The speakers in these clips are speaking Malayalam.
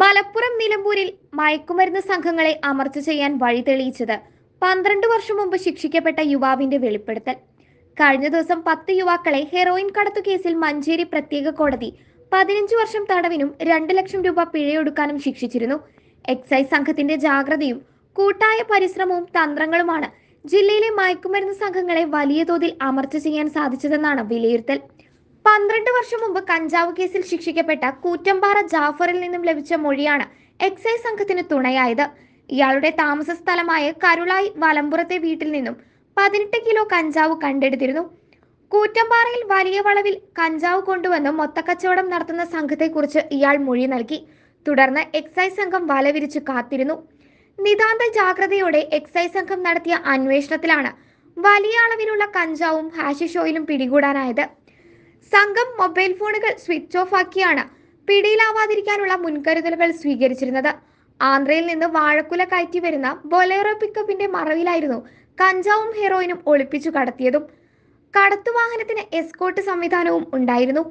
മലപ്പുറം നിലമ്പൂരിൽ മയക്കുമരുന്ന് സംഘങ്ങളെ അമർച്ച ചെയ്യാൻ വഴി തെളിയിച്ചത് പന്ത്രണ്ട് വർഷം മുമ്പ് ശിക്ഷിക്കപ്പെട്ട യുവാവിന്റെ വെളിപ്പെടുത്തൽ കഴിഞ്ഞ ദിവസം പത്ത് യുവാക്കളെ ഹെറോയിൻ കടത്തു കേസിൽ മഞ്ചേരി പ്രത്യേക കോടതി പതിനഞ്ച് വർഷം തടവിനും രണ്ട് ലക്ഷം രൂപ പിഴയൊടുക്കാനും ശിക്ഷിച്ചിരുന്നു എക്സൈസ് സംഘത്തിന്റെ ജാഗ്രതയും കൂട്ടായ പരിശ്രമവും തന്ത്രങ്ങളുമാണ് ജില്ലയിലെ മയക്കുമരുന്ന് സംഘങ്ങളെ വലിയ തോതിൽ അമർച്ച ചെയ്യാൻ സാധിച്ചതെന്നാണ് വിലയിരുത്തൽ പന്ത്രണ്ട് വർഷം മുമ്പ് കഞ്ചാവ് കേസിൽ ശിക്ഷിക്കപ്പെട്ട കൂറ്റമ്പാറ ജാഫറിൽ നിന്നും ലഭിച്ച മൊഴിയാണ് എക്സൈസ് സംഘത്തിന് തുണയായത് ഇയാളുടെ താമസ സ്ഥലമായ കരുളായി വലമ്പുറത്തെ വീട്ടിൽ നിന്നും പതിനെട്ട് കിലോ കഞ്ചാവ് കണ്ടെടുത്തിരുന്നു കൂറ്റമ്പാറയിൽ വലിയ വളവിൽ കഞ്ചാവ് കൊണ്ടുവന്ന് മൊത്തക്കച്ചവടം നടത്തുന്ന സംഘത്തെക്കുറിച്ച് ഇയാൾ മൊഴി നൽകി തുടർന്ന് എക്സൈസ് സംഘം വലവിരിച്ചു കാത്തിരുന്നു നിതാന്ത ജാഗ്രതയോടെ എക്സൈസ് സംഘം നടത്തിയ അന്വേഷണത്തിലാണ് വലിയ അളവിലുള്ള കഞ്ചാവും ഹാഷിഷോയിലും പിടികൂടാനായത് സംഘം മൊബൈൽ ഫോണുകൾ സ്വിച്ച് ഓഫ് ആക്കിയാണ് പിടിയിലാവാതിരിക്കാനുള്ള മുൻകരുതലുകൾ സ്വീകരിച്ചിരുന്നത് ആന്ധ്രയിൽ നിന്ന് വാഴക്കുല കയറ്റി വരുന്ന ബൊലേറോ പിക്കപ്പിന്റെ മറവിലായിരുന്നു കഞ്ചാവും ഹെറോയിനും ഒളിപ്പിച്ചു കടത്തിയതും കടത്തുവാഹനത്തിന് എസ്കോർട്ട് സംവിധാനവും ഉണ്ടായിരുന്നു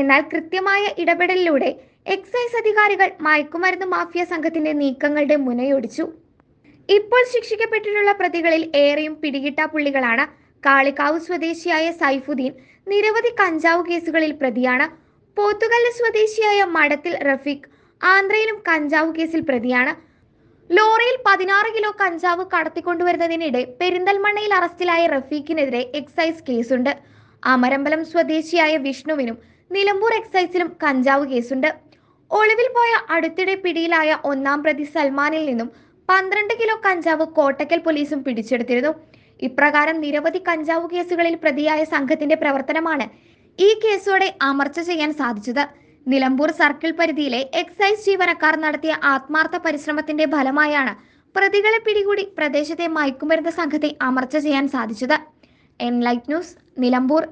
എന്നാൽ കൃത്യമായ ഇടപെടലിലൂടെ എക്സൈസ് അധികാരികൾ മയക്കുമരുന്ന് മാഫിയ സംഘത്തിന്റെ നീക്കങ്ങളുടെ മുനയൊടിച്ചു ഇപ്പോൾ ശിക്ഷിക്കപ്പെട്ടിട്ടുള്ള പ്രതികളിൽ ഏറെയും പിടികിട്ടാ പുള്ളികളാണ് കാളിക്കാവ് സ്വദേശിയായ സൈഫുദ്ദീൻ നിരവധി കഞ്ചാവ് കേസുകളിൽ പ്രതിയാണ് പോത്തുകല്ല് സ്വദേശിയായ മടത്തിൽ റഫീഖ് ആന്ധ്രയിലും കഞ്ചാവ് കേസിൽ പ്രതിയാണ് ലോറിയിൽ പതിനാറ് കിലോ കഞ്ചാവ് കടത്തിക്കൊണ്ടുവരുന്നതിനിടെ പെരിന്തൽമണ്ണയിൽ അറസ്റ്റിലായ റഫീഖിനെതിരെ എക്സൈസ് കേസുണ്ട് അമരമ്പലം സ്വദേശിയായ വിഷ്ണുവിനും നിലമ്പൂർ എക്സൈസിലും കഞ്ചാവ് കേസുണ്ട് ഒളിവിൽ പോയ അടുത്തിടെ പിടിയിലായ ഒന്നാം പ്രതി സൽമാനിൽ നിന്നും പന്ത്രണ്ട് കിലോ കഞ്ചാവ് കോട്ടക്കൽ പോലീസും പിടിച്ചെടുത്തിരുന്നു ഇപ്രകാരം നിരവധി കഞ്ചാവ് കേസുകളിൽ പ്രതിയായ സംഘത്തിന്റെ പ്രവർത്തനമാണ് ഈ കേസോടെ അമർച്ച ചെയ്യാൻ സാധിച്ചത് നിലമ്പൂർ സർക്കിൾ പരിധിയിലെ എക്സൈസ് ജീവനക്കാർ നടത്തിയ ആത്മാർത്ഥ പരിശ്രമത്തിന്റെ ഫലമായാണ് പ്രതികളെ പിടികൂടി പ്രദേശത്തെ മയക്കുമരുന്ന് സംഘത്തെ അമർച്ച ചെയ്യാൻ സാധിച്ചത് എൻലൈറ്റ് ന്യൂസ് നിലമ്പൂർ